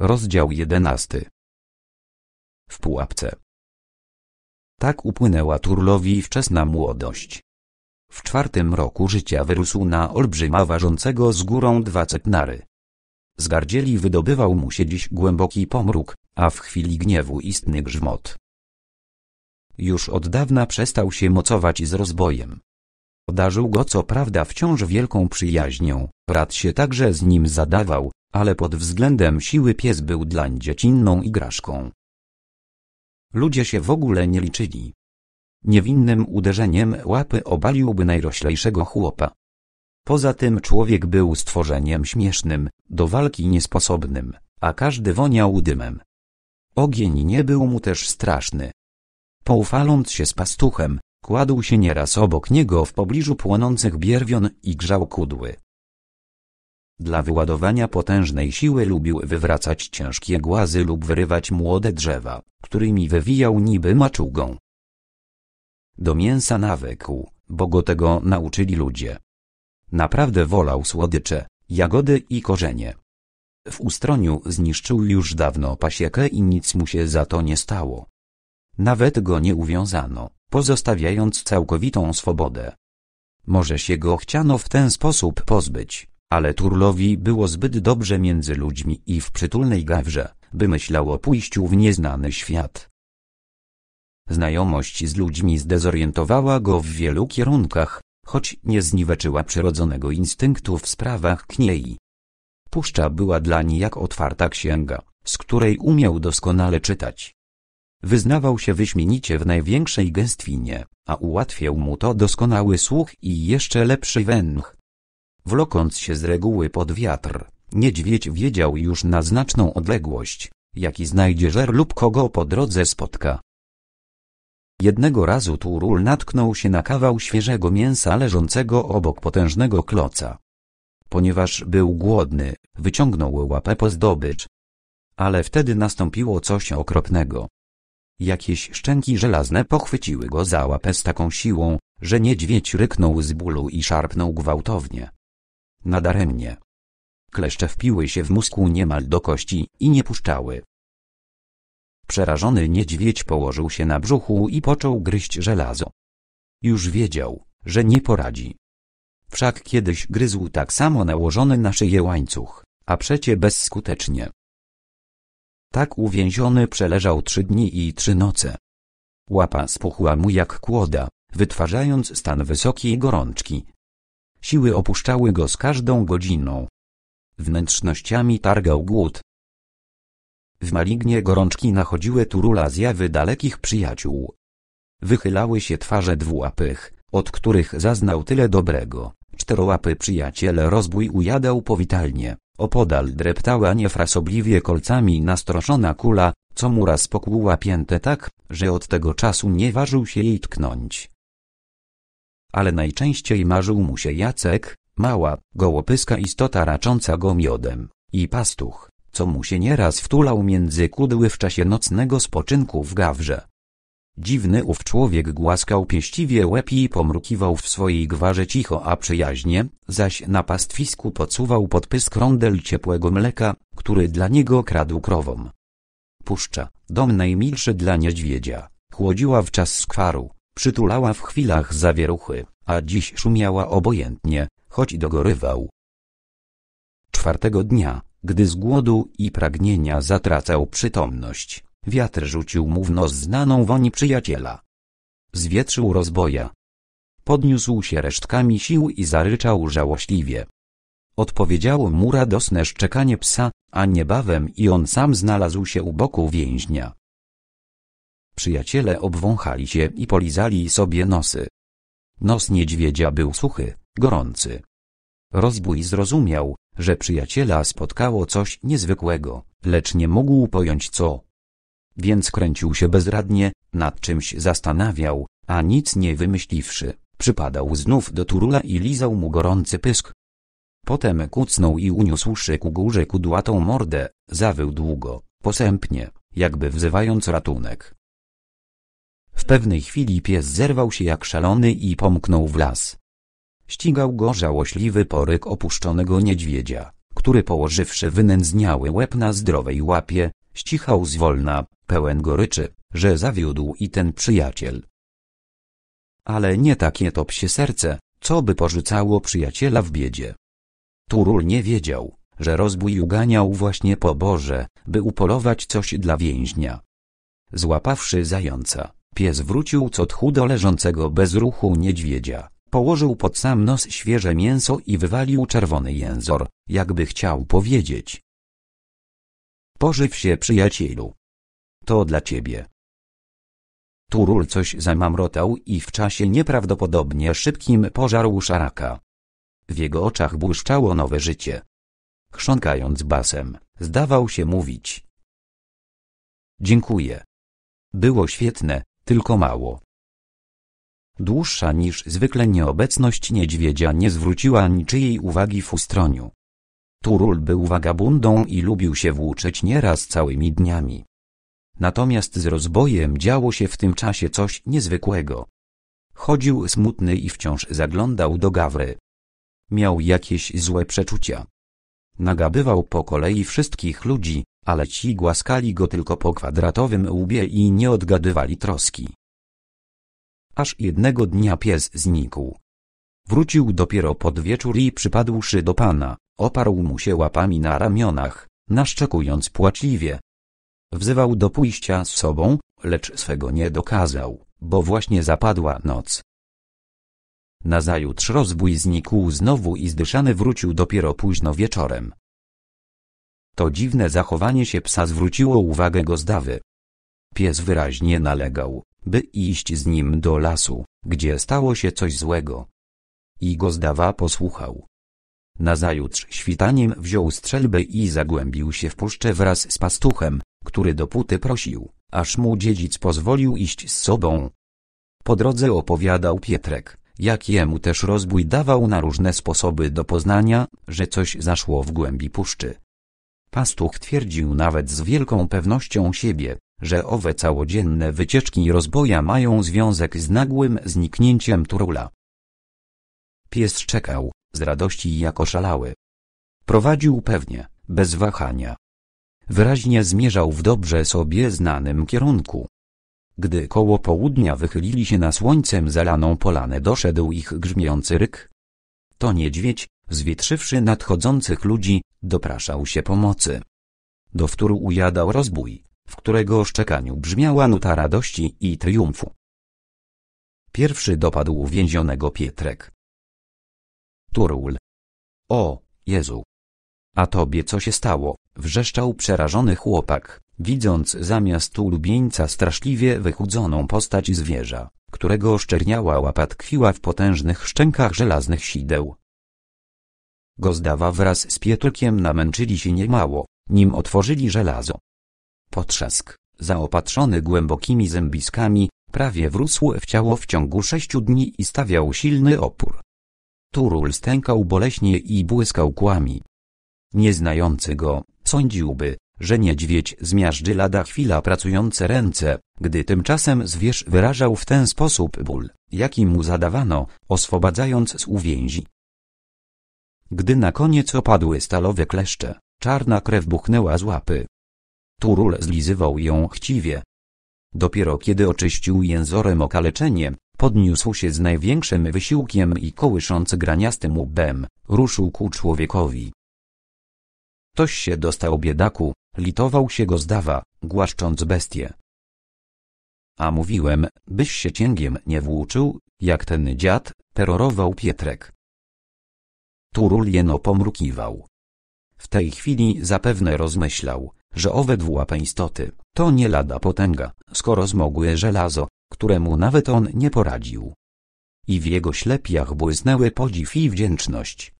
Rozdział jedenasty. W pułapce. Tak upłynęła Turlowi wczesna młodość. W czwartym roku życia wyrósł na olbrzyma ważącego z górą dwa cetnary. Z gardzieli wydobywał mu się dziś głęboki pomruk, a w chwili gniewu istny grzmot. Już od dawna przestał się mocować z rozbojem. Darzył go co prawda wciąż wielką przyjaźnią, brat się także z nim zadawał, ale pod względem siły pies był dlań dziecinną igraszką. Ludzie się w ogóle nie liczyli. Niewinnym uderzeniem łapy obaliłby najroślejszego chłopa. Poza tym człowiek był stworzeniem śmiesznym, do walki niesposobnym, a każdy woniał dymem. Ogień nie był mu też straszny. Poufaląc się z pastuchem, kładł się nieraz obok niego w pobliżu płonących bierwion i grzał kudły. Dla wyładowania potężnej siły lubił wywracać ciężkie głazy lub wyrywać młode drzewa, którymi wywijał niby maczugą. Do mięsa nawykł, bo go tego nauczyli ludzie. Naprawdę wolał słodycze, jagody i korzenie. W ustroniu zniszczył już dawno pasiekę i nic mu się za to nie stało. Nawet go nie uwiązano, pozostawiając całkowitą swobodę. Może się go chciano w ten sposób pozbyć, ale Turlowi było zbyt dobrze między ludźmi i w przytulnej gawrze, by myślał o pójściu w nieznany świat. Znajomość z ludźmi zdezorientowała go w wielu kierunkach, choć nie zniweczyła przyrodzonego instynktu w sprawach kniei. Puszcza była dla niej jak otwarta księga, z której umiał doskonale czytać. Wyznawał się wyśmienicie w największej gęstwinie, a ułatwiał mu to doskonały słuch i jeszcze lepszy węch. Wlokąc się z reguły pod wiatr, niedźwiedź wiedział już na znaczną odległość, jaki znajdzie żer lub kogo po drodze spotka. Jednego razu Turul natknął się na kawał świeżego mięsa leżącego obok potężnego kloca. Ponieważ był głodny, wyciągnął łapę po zdobycz. Ale wtedy nastąpiło coś okropnego. Jakieś szczęki żelazne pochwyciły go za łapę z taką siłą, że niedźwiedź ryknął z bólu i szarpnął gwałtownie. Nadaremnie. Kleszcze wpiły się w mózgu niemal do kości i nie puszczały. Przerażony niedźwiedź położył się na brzuchu i począł gryźć żelazo. Już wiedział, że nie poradzi. Wszak kiedyś gryzł tak samo nałożony na szyję łańcuch, a przecie bezskutecznie. Tak uwięziony przeleżał trzy dni i trzy noce. Łapa spuchła mu jak kłoda, wytwarzając stan wysokiej gorączki, Siły opuszczały go z każdą godziną. Wnętrznościami targał głód. W malignie gorączki nachodziły turula zjawy dalekich przyjaciół. Wychylały się twarze dwułapych, od których zaznał tyle dobrego. Czterołapy przyjaciele rozbój ujadał powitalnie, opodal dreptała niefrasobliwie kolcami nastroszona kula, co mu raz pokłuła piętę tak, że od tego czasu nie ważył się jej tknąć ale najczęściej marzył mu się Jacek, mała, gołopyska istota racząca go miodem, i pastuch, co mu się nieraz wtulał między kudły w czasie nocnego spoczynku w gawrze. Dziwny ów człowiek głaskał pieściwie łeb i pomrukiwał w swojej gwarze cicho a przyjaźnie, zaś na pastwisku podsuwał pod pysk rondel ciepłego mleka, który dla niego kradł krowom. Puszcza, dom najmilszy dla niedźwiedzia, chłodziła w czas skwaru, przytulała w chwilach zawieruchy, a dziś szumiała obojętnie, choć dogorywał. Czwartego dnia, gdy z głodu i pragnienia zatracał przytomność, wiatr rzucił mu w nos znaną woni przyjaciela. Zwietrzył rozboja. Podniósł się resztkami sił i zaryczał żałośliwie. Odpowiedziało mu radosne szczekanie psa, a niebawem i on sam znalazł się u boku więźnia. Przyjaciele obwąchali się i polizali sobie nosy. Nos niedźwiedzia był suchy, gorący. Rozbój zrozumiał, że przyjaciela spotkało coś niezwykłego, lecz nie mógł pojąć co. Więc kręcił się bezradnie, nad czymś zastanawiał, a nic nie wymyśliwszy, przypadał znów do Turula i lizał mu gorący pysk. Potem kucnął i uniósłszy ku górze kudłatą mordę, zawył długo, posępnie, jakby wzywając ratunek. W pewnej chwili pies zerwał się jak szalony i pomknął w las. Ścigał go żałośliwy poryk opuszczonego niedźwiedzia, który położywszy wynędzniały łeb na zdrowej łapie, ścichał zwolna, pełen goryczy, że zawiódł i ten przyjaciel. Ale nie takie to psie serce, co by porzucało przyjaciela w biedzie. Turul nie wiedział, że rozbój uganiał właśnie po Boże, by upolować coś dla więźnia. Złapawszy zająca, Pies wrócił co tchu do leżącego bez ruchu niedźwiedzia. Położył pod sam nos świeże mięso i wywalił czerwony jęzor, jakby chciał powiedzieć. Pożyw się przyjacielu. To dla ciebie. Turul coś zamamrotał i w czasie nieprawdopodobnie szybkim pożarł szaraka. W jego oczach błyszczało nowe życie. Chrząkając basem, zdawał się mówić. Dziękuję. Było świetne, tylko mało. Dłuższa niż zwykle nieobecność niedźwiedzia nie zwróciła niczyjej uwagi w ustroniu. Turul był wagabundą i lubił się włóczyć nieraz całymi dniami. Natomiast z rozbojem działo się w tym czasie coś niezwykłego. Chodził smutny i wciąż zaglądał do gawry. Miał jakieś złe przeczucia. Nagabywał po kolei wszystkich ludzi, ale ci głaskali go tylko po kwadratowym łbie i nie odgadywali troski. Aż jednego dnia pies znikł. Wrócił dopiero pod wieczór i przypadłszy do pana, oparł mu się łapami na ramionach, naszczekując płaczliwie. Wzywał do pójścia z sobą, lecz swego nie dokazał, bo właśnie zapadła noc. Nazajutrz rozbój znikł znowu i zdyszany wrócił dopiero późno wieczorem, to dziwne zachowanie się psa zwróciło uwagę Gozdawy. Pies wyraźnie nalegał, by iść z nim do lasu, gdzie stało się coś złego. I Gozdawa posłuchał. Nazajutrz świtaniem wziął strzelbę i zagłębił się w puszczę wraz z pastuchem, który dopóty prosił, aż mu dziedzic pozwolił iść z sobą. Po drodze opowiadał Pietrek, jak jemu też rozbój dawał na różne sposoby do poznania, że coś zaszło w głębi puszczy. Pastuch twierdził nawet z wielką pewnością siebie, że owe całodzienne wycieczki rozboja mają związek z nagłym zniknięciem Turula. Pies czekał, z radości jak oszalały. Prowadził pewnie, bez wahania. Wyraźnie zmierzał w dobrze sobie znanym kierunku. Gdy koło południa wychylili się na słońcem zalaną polanę doszedł ich grzmiący ryk. To niedźwiedź, zwietrzywszy nadchodzących ludzi, dopraszał się pomocy. Do wtóru ujadał rozbój, w którego szczekaniu brzmiała nuta radości i triumfu. Pierwszy dopadł więzionego Pietrek. Turul. O, Jezu! A tobie co się stało? Wrzeszczał przerażony chłopak, widząc zamiast ulubieńca straszliwie wychudzoną postać zwierza, którego oszczerniała łapa tkwiła w potężnych szczękach żelaznych sideł, Gozdawa wraz z Pietykiem namęczyli się niemało, nim otworzyli żelazo. Potrzask, zaopatrzony głębokimi zębiskami, prawie wrósł w ciało w ciągu sześciu dni i stawiał silny opór. Turul stękał boleśnie i błyskał kłami. Nieznający go, sądziłby, że niedźwiedź zmiażdży lada chwila pracujące ręce, gdy tymczasem zwierz wyrażał w ten sposób ból, jaki mu zadawano, oswobadzając z uwięzi. Gdy na koniec opadły stalowe kleszcze, czarna krew buchnęła z łapy. Turul zlizywał ją chciwie. Dopiero kiedy oczyścił jęzorem okaleczenie, podniósł się z największym wysiłkiem i kołysząc graniastym łbem, ruszył ku człowiekowi. Toś się dostał biedaku, litował się go zdawa, głaszcząc bestię. A mówiłem, byś się cięgiem nie włóczył, jak ten dziad, terrorował Pietrek. Turul jeno pomrukiwał. W tej chwili zapewne rozmyślał, że owe dwułape istoty, to nie lada potęga, skoro zmogłe żelazo, któremu nawet on nie poradził. I w jego ślepiach błysnęły podziw i wdzięczność.